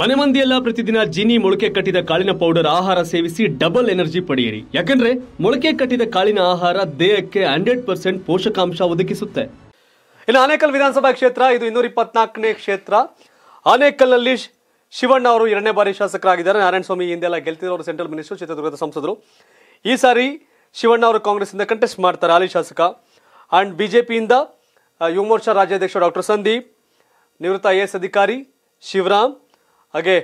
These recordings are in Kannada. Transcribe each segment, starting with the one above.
ಮನೆ ಮಂದಿಯೆಲ್ಲ ಪ್ರತಿದಿನ ಜಿನಿ ಮೊಳಕೆ ಕಟ್ಟಿದ ಕಾಳಿನ ಪೌಡರ್ ಆಹಾರ ಸೇವಿಸಿ ಡಬಲ್ ಎನರ್ಜಿ ಪಡೆಯಿರಿ ಯಾಕಂದ್ರೆ ಮೊಳಕೆ ಕಟ್ಟಿದ ಕಾಳಿನ ಆಹಾರ ದೇಹಕ್ಕೆ ಹಂಡ್ರೆಡ್ ಪರ್ಸೆಂಟ್ ಪೋಷಕಾಂಶ ಒದಗಿಸುತ್ತೆ ಇನ್ನು ಆನೇಕಲ್ ವಿಧಾನಸಭಾ ಕ್ಷೇತ್ರ ಇದು ಇನ್ನೂರ ಇಪ್ಪತ್ನಾಲ್ಕನೇ ಕ್ಷೇತ್ರ ಆನೇಕಲ್ನಲ್ಲಿ ಶಿವಣ್ಣ ಅವರು ಎರಡನೇ ಬಾರಿ ಶಾಸಕರಾಗಿದ್ದಾರೆ ನಾರಾಯಣಸ್ವಾಮಿ ಹಿಂದೆಲ್ಲ ಗೆಲ್ತಿರೋರು ಸೆಂಟ್ರಲ್ ಮಿನಿಸ್ಟರ್ ಚಿತ್ರದುರ್ಗದ ಸಂಸದರು ಈ ಸಾರಿ ಶಿವಣ್ಣ ಅವರು ಕಾಂಗ್ರೆಸ್ಸಿಂದ ಕಂಟೆಸ್ಟ್ ಮಾಡ್ತಾರೆ ಹಾಲಿ ಶಾಸಕ ಆ್ಯಂಡ್ ಬಿ ಜೆ ಪಿಯಿಂದ ಯುವ ಮೋರ್ಚಾ ರಾಜ್ಯಾಧ್ಯಕ್ಷ ಡಾಕ್ಟರ್ ಸಂದೀಪ್ ನಿವೃತ್ತ ಐ ಎಸ್ ಅಧಿಕಾರಿ ಶಿವರಾಮ್ ಹಾಗೆ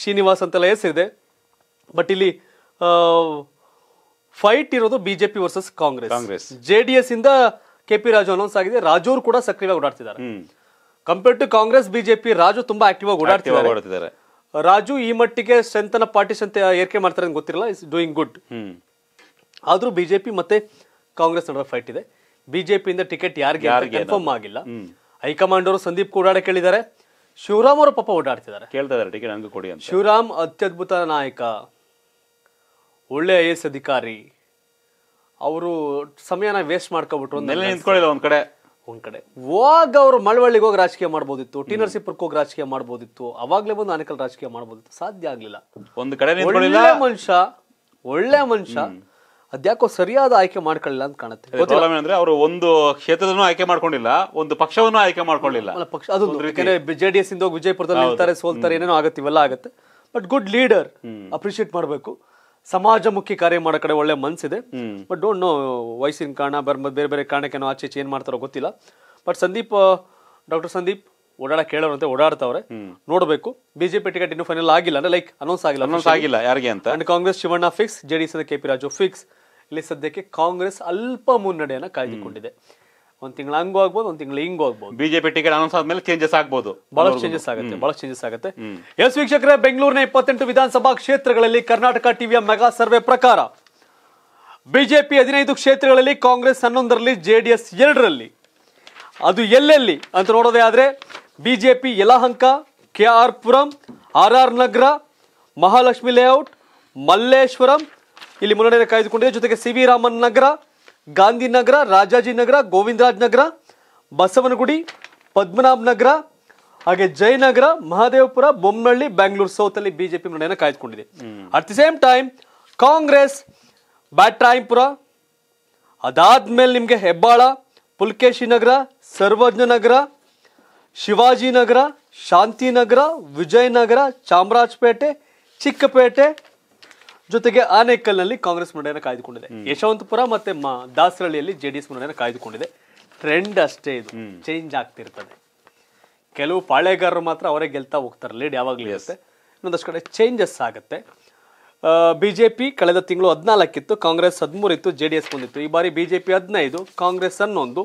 ಶ್ರೀನಿವಾಸ್ ಅಂತೆಲ್ಲ ಹೆಸರಿದೆ ಬಟ್ ಇಲ್ಲಿ ಫೈಟ್ ಇರೋದು BJP versus Congress J D S ಇಂದ ಕೆ ಪಿ ರಾಜು ಅನೌನ್ಸ್ ಆಗಿದೆ ರಾಜು ಕೂಡ ಸಕ್ರಿಯವಾಗಿ ಓಡಾಡ್ತಿದ್ದಾರೆ compare to Congress BJP Raju ತುಂಬಾ ಆಕ್ಟಿವ್ ಆಗಿ ಓಡಾಡ್ತಿದ್ದಾರೆ ರಾಜು ಈ ಮಟ್ಟಿಗೆ ಸ್ಟ್ರೆಂತ್ ಅನ್ನ ಪಾರ್ಟಿ ಅಂತ ಏರಿಕೆ ಮಾಡ್ತಾರೆ ಅಂತ ಗೊತ್ತಿರಲ್ಲ ಇಸ್ ಡೂಯಿಂಗ್ ಗುಡ್ ಆದ್ರೂ ಬಿಜೆಪಿ ಮತ್ತೆ ಕಾಂಗ್ರೆಸ್ ನಡುವೆ ಫೈಟ್ ಇದೆ ಬಿಜೆಪಿಯಿಂದ ಟಿಕೆಟ್ ಯಾರಿಗೆ ಕನ್ಫರ್ಮ್ ಆಗಿಲ್ಲ ಹೈಕಮಾಂಡ್ ಅವರು ಸಂದೀಪ್ ಕೂಡಾಡ ಕೇಳಿದ್ದಾರೆ ಶಿವರಾಮ್ ಅವರು ಪಾಪ ಓಡಾಡ್ತಿದ್ದಾರೆ ಕೇಳ್ತಾ ಇದ್ದಾರೆ ಟಿಕೆಟ್ ಕೊಡಿ ಅಂತ ಶಿವರಾಮ್ ಅತ್ಯದ್ಭುತ ನಾಯಕ ಒಳ್ಳೆ ಐ ಎಸ್ ಅಧಿಕಾರಿ ಅವರು ಸಮಯನ ವೇಸ್ಟ್ ಮಾಡ್ಕೊಬಿಟ್ರು ನಿಂತ್ಕೊಳ್ಳಿಲ್ಲ ಒಂದ್ ಕಡೆ ಒಂದ್ ಕಡೆ ಹೋಗಿ ಅವರು ಮಳವಳ್ಳಿಗೆ ಹೋಗಿ ರಾಜಕೀಯ ಮಾಡ್ಬೋದಿತ್ತು ಟಿ ಹೋಗಿ ರಾಜಕೀಯ ಮಾಡ್ಬೋದಿತ್ತು ಅವಾಗ್ಲೇ ಬಂದು ಆನೇಕಲ್ ರಾಜಕೀಯ ಮಾಡ್ಬೋದಿತ್ತು ಸಾಧ್ಯ ಆಗ್ಲಿಲ್ಲ ಒಂದ್ ಕಡೆ ಮನುಷ್ಯ ಒಳ್ಳೆ ಮನುಷ್ಯ ಅದ್ಯಾಕೋ ಸರಿಯಾದ ಆಯ್ಕೆ ಮಾಡ್ಕೊಳ್ಳಿಲ್ಲ ಅಂತ ಕಾಣುತ್ತೆ ಅಂದ್ರೆ ಅವರು ಒಂದು ಕ್ಷೇತ್ರದನ್ನು ಆಯ್ಕೆ ಮಾಡ್ಕೊಂಡಿಲ್ಲ ಒಂದು ಪಕ್ಷವನ್ನು ಆಯ್ಕೆ ಮಾಡ್ಕೊಂಡಿಲ್ಲ ಪಕ್ಷ ಜೆಡಿಎಸ್ ಇಂದ ಹೋಗಿ ವಿಜಯಪುರದಲ್ಲಿ ನಿಲ್ತಾರೆ ಸೋಲ್ತಾರೆ ಏನೇನೋ ಆಗುತ್ತೆ ಇವೆಲ್ಲ ಆಗುತ್ತೆ ಬಟ್ ಗುಡ್ ಲೀಡರ್ ಅಪ್ರಿಷಿಯೇಟ್ ಮಾಡಬೇಕು ಸಮಾಜಮುಖಿ ಕಾರ್ಯ ಮಾಡೋ ಕಡೆ ಒಳ್ಳೆ ಮನ್ಸಿದೆ ಬಟ್ ಡೋಂಟ್ ನೋ ವಯಸ್ಸಿನ ಕಾರಣ ಬೇರೆ ಬೇರೆ ಕಾರಣಕ್ಕೇನೋ ಆಚೆ ಏನು ಮಾಡ್ತಾರೋ ಗೊತ್ತಿಲ್ಲ ಬಟ್ ಸಂದೀಪ್ ಡಾಕ್ಟರ್ ಸಂದೀಪ್ ಕೇಳೋರು ಅಂತ ಓಡಾಡ್ತಾವ್ರೆ ನೋಡಬೇಕು ಬಿಜೆಪಿ ಟಿಕೆಟ್ ಇನ್ನೂ ಫೈನಲ್ ಆಗಿಲ್ಲ ಅಂದ್ರೆ ಲೈಕ್ ಅನೌನ್ಸ್ ಆಗಿಲ್ಲ ಅನೌನ್ಸ್ ಆಗಿಲ್ಲ ಯಾರಿಗೆ ಅಂತ and Congress Shivanna fix JDS K P Raju fix ಇಲ್ಲಿ ಸದ್ಯಕ್ಕೆ ಕಾಂಗ್ರೆಸ್ ಅಲ್ಪ ಮುನ್ನಡೆಯನ್ನು ಕಾಯ್ದುಕೊಂಡಿದೆ ಒಂದ್ ತಿಂಗಳ ಹಂಗೂ ಆಗ್ಬೋದು ಒಂದ್ ತಿಂಗಳ ಹಿಂಗೂ ಆಗ್ಬೋದು ಬಿಜೆಪಿ ಟಿಕೆಟ್ ಅನೌನ್ಸ್ ಆದ್ಮೇಲೆ ಚೇಂಜಸ್ ಆಗ್ಬೋದು ಬಹಳಷ್ಟು ಚೇಂಜಸ್ ಆಗುತ್ತೆ ಬಹಳಷ್ಟು ಚೇಂಜಸ್ ಆಗುತ್ತೆ ಎಸ್ ವೀಕ್ಷಕರೇ ಬೆಂಗಳೂರಿನ ಇಪ್ಪತ್ತೆಂಟು ವಿಧಾನಸಭಾ ಕ್ಷೇತ್ರಗಳಲ್ಲಿ ಕರ್ನಾಟಕ ಟಿವಿಯ ಮೆಗಾ ಸರ್ವೆ ಪ್ರಕಾರ ಬಿಜೆಪಿ ಹದಿನೈದು ಕ್ಷೇತ್ರಗಳಲ್ಲಿ ಕಾಂಗ್ರೆಸ್ ಹನ್ನೊಂದರಲ್ಲಿ ಜೆಡಿಎಸ್ ಎರಡರಲ್ಲಿ ಅದು ಎಲ್ಲೆಲ್ಲಿ ಅಂತ ನೋಡೋದೇ ಆದರೆ BJP Yelahanka K R Puram R R Nagar Mahalakshmi layout Malleshwaram ಇಲ್ಲಿ ಮುನ್ನಡೆಯನ್ನು ಕಾಯ್ದುಕೊಂಡಿದೆ ಜೊತೆಗೆ ಸಿ ವಿ ರಾಮನ್ ನಗರ ಗಾಂಧಿನಗರ ರಾಜಾಜಿನಗರ ಗೋವಿಂದರಾಜ್ ನಗರ ಬಸವನಗುಡಿ ಪದ್ಮನಾಭ ನಗರ ಹಾಗೆ ಜಯನಗರ ಮಹದೇವಪುರ ಬೊಮ್ಮಳ್ಳಿ ಬೆಂಗಳೂರು ಸೌತ್ ಅಲ್ಲಿ ಬಿಜೆಪಿ ಮುನ್ನಡೆಯನ್ನು ಕಾಯ್ದುಕೊಂಡಿದೆ at the same time Congress Byatarayanapura ಅದಾದ್ಮೇಲೆ ನಿಮಗೆ ಹೆಬ್ಬಾಳ ಪುಲ್ಕೇಶಿ ನಗರ ಸರ್ವಜ್ಞ ನಗರ ಶಿವಾಜಿನಗರ ಶಾಂತಿನಗರ ವಿಜಯನಗರ ಚಾಮರಾಜಪೇಟೆ ಚಿಕ್ಕಪೇಟೆ ಜೊತೆಗೆ ಆನೇಕಲ್ನಲ್ಲಿ ಕಾಂಗ್ರೆಸ್ ಮುನ್ನಡೆಯನ್ನು ಕಾಯ್ದುಕೊಂಡಿದೆ ಯಶವಂತಪುರ ಮತ್ತೆ ದಾಸರಳ್ಳಿಯಲ್ಲಿ ಜೆಡಿಎಸ್ ಮುನ್ನಡೆಯನ್ನು ಕಾಯ್ದುಕೊಂಡಿದೆ ಟ್ರೆಂಡ್ ಅಷ್ಟೇ ಇದು ಚೇಂಜ್ ಆಗ್ತಿರ್ತದೆ ಕೆಲವು ಪಾಳೆಗಾರರು ಮಾತ್ರ ಅವರೇ ಗೆಲ್ತಾ ಹೋಗ್ತಾರೆ ಲೀಡ್ ಯಾವಾಗಲೂ ಇರುತ್ತೆ ಇನ್ನೊಂದಷ್ಟು ಕಡೆ ಚೇಂಜಸ್ ಆಗುತ್ತೆ ಬಿಜೆಪಿ ಕಳೆದ ತಿಂಗಳು ಹದಿನಾಲ್ಕಿತ್ತು ಕಾಂಗ್ರೆಸ್ ಹದಿಮೂರಿತ್ತು ಜೆ ಡಿ ಎಸ್ ಬಂದಿತ್ತು ಈ ಬಾರಿ ಬಿಜೆಪಿ ಹದಿನೈದು ಕಾಂಗ್ರೆಸ್ ಹನ್ನೊಂದು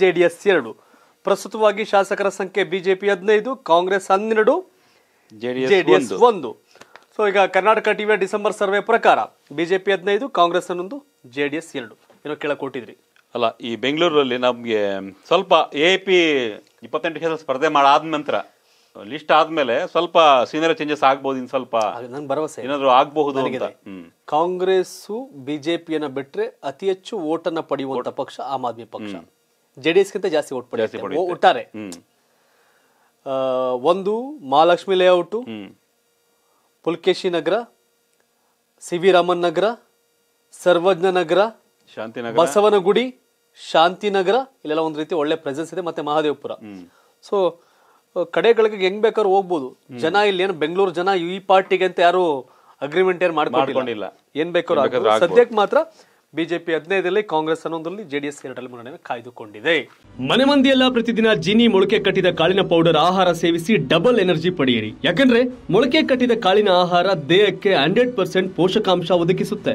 ಜೆ ಡಿ ಎಸ್ ಎರಡು ಪ್ರಸ್ತುತವಾಗಿ ಶಾಸಕರ ಸಂಖ್ಯೆ ಬಿಜೆಪಿ ಹದಿನೈದು ಕಾಂಗ್ರೆಸ್ ಹನ್ನೆರಡು ಜೆ ಡಿ ಎಸ್ ಒಂದು ಸೊ ಈಗ ಕರ್ನಾಟಕ ಟಿವಿಯ ಡಿಸೆಂಬರ್ ಸರ್ವೆ ಪ್ರಕಾರ ಬಿಜೆಪಿ ಹದಿನೈದು ಕಾಂಗ್ರೆಸ್ ಹನ್ನೊಂದು ಜೆ ಡಿ ಎಸ್ ಎರಡು ಏನೋ ಕೇಳಕೊಟ್ಟಿದ್ರಿ ಅಲ್ಲ ಈ ಬೆಂಗಳೂರಲ್ಲಿ ನಮಗೆ ಸ್ವಲ್ಪ ಎ ಪಿ ಇಪ್ಪತ್ತೆಂಟು ಕ್ಷೇತ್ರ ಸ್ಪರ್ಧೆ ಮಾಡಾದ ನಂತರ ಲಿಸ್ಟ್ ಆದ್ಮೇಲೆ ಸ್ವಲ್ಪ ಸೀನಿಯರ್ ಚೇಂಜಸ್ ಆಗ್ಬೋದು ಇನ್ನು ಸ್ವಲ್ಪ ಭರವಸೆ ಏನಾದರೂ ಆಗಬಹುದು ಅಂತ ಕಾಂಗ್ರೆಸ್ಸು ಬಿಜೆಪಿಯನ್ನ ಬಿಟ್ಟರೆ ಅತಿ ಹೆಚ್ಚು ಓಟನ್ನು ಪಡೆಯುವ ಪಕ್ಷ ಆಮ್ ಆದ್ಮಿ ಪಕ್ಷ ಜೆ ಡಿ ಎಸ್ಗಿಂತ ಜಾಸ್ತಿ ಓಟ್ ಪಡೆಯುತ್ತೆ ಒಟ್ಟಾರೆ ಒಂದು Mahalakshmi layout Pulakeshi Nagar C V Raman Nagar Sarvagna Nagar Shantinagar Basavanagudi Shantinagar ಇಲ್ಲೆಲ್ಲ ಒಂದ್ ರೀತಿ ಒಳ್ಳೆ ಪ್ರೆಸೆನ್ಸ್ ಇದೆ ಮತ್ತೆ ಮಹಾದೇವಪುರ ಸೊ ಕಡೆಗಳಿಗೆ ಹೆಂಗ್ ಬೇಕಾದ್ರೂ ಹೋಗ್ಬೋದು ಜನ ಇಲ್ಲಿ ಏನು ಬೆಂಗಳೂರು ಜನ ಈ ಪಾರ್ಟಿಗೆ ಅಂತ ಯಾರು ಅಗ್ರಿಮೆಂಟ್ ಏನ್ ಮಾಡ್ಕೊಂಡಿಲ್ಲ ಏನ್ ಬೇಕಾದ್ರೂ ಸದ್ಯಕ್ಕೆ ಮಾತ್ರ ಬಿಜೆಪಿ ಹದಿನೈದರಲ್ಲಿ ಕಾಂಗ್ರೆಸ್ ಹನ್ನೊಂದರಲ್ಲಿ ಜೆಡಿಎಸ್ ಎರಡರಲ್ಲಿ ಮುನ್ನಡೆಯನ್ನು ಕಾಯ್ದುಕೊಂಡಿದೆ ಮನೆ ಮಂದಿಯೆಲ್ಲ ಪ್ರತಿದಿನ ಜಿನಿ ಮೊಳಕೆ ಕಟ್ಟಿದ ಕಾಳಿನ ಪೌಡರ್ ಆಹಾರ ಸೇವಿಸಿ ಡಬಲ್ ಎನರ್ಜಿ ಪಡೆಯಿರಿ ಯಾಕಂದ್ರೆ ಮೊಳಕೆ ಕಟ್ಟಿದ ಕಾಳಿನ ಆಹಾರ ದೇಹಕ್ಕೆ ಹಂಡ್ರೆಡ್ ಪರ್ಸೆಂಟ್ ಪೋಷಕಾಂಶ ಒದಗಿಸುತ್ತೆ